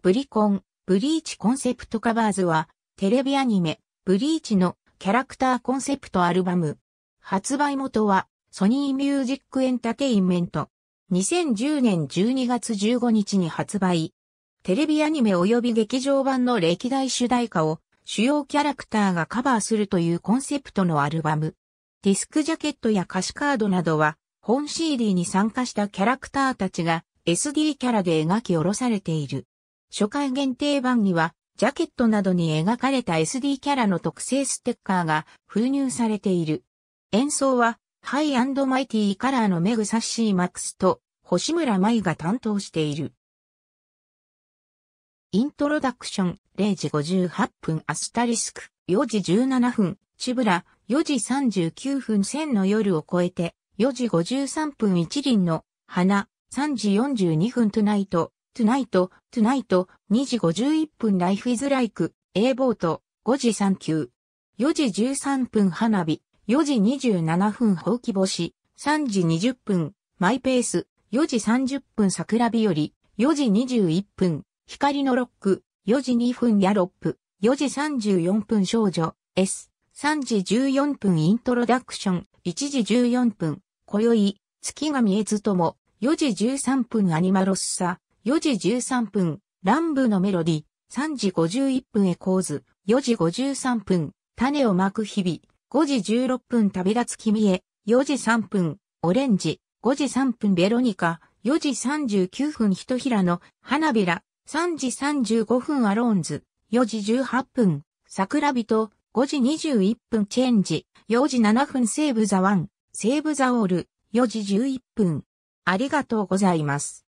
ブリコン、ブリーチコンセプトカバーズは、テレビアニメ、ブリーチのキャラクターコンセプトアルバム。発売元は、ソニーミュージックエンタテインメント。2010年12月15日に発売。テレビアニメ及び劇場版の歴代主題歌を主要キャラクターがカバーするというコンセプトのアルバム。ディスクジャケットや歌詞カードなどは、本 CD に参加したキャラクターたちが SD キャラで描き下ろされている。初回限定版には、ジャケットなどに描かれた SD キャラの特製ステッカーが封入されている。演奏は、ハイマイティカラーのメグサッシーマックスと、星村舞が担当している。イントロダクション、0時58分アスタリスク、4時17分、チブラ、4時39分1000の夜を超えて、4時53分一輪の花、3時42分トゥナイト、tonight, tonight, 2時51分 life is like, A ボート、5時39。4時13分花火、4時27分放棄星、3時20分、マイペース、4時30分桜日より、4時21分、光のロック、4時2分ギャロップ、4時34分少女、S、3時14分イントロダクション、1時14分、今宵、月が見えずとも、4時13分アニマロッサ、4時13分、乱舞のメロディ、3時51分へ構図、4時53分、種をまく日々、5時16分旅立つ君へ、4時3分、オレンジ、5時3分ベロニカ、4時39分ひとひらの花びら、3時35分アローンズ、4時18分、桜人、5時21分チェンジ、4時7分セーブザワン、セーブザオール、4時11分。ありがとうございます。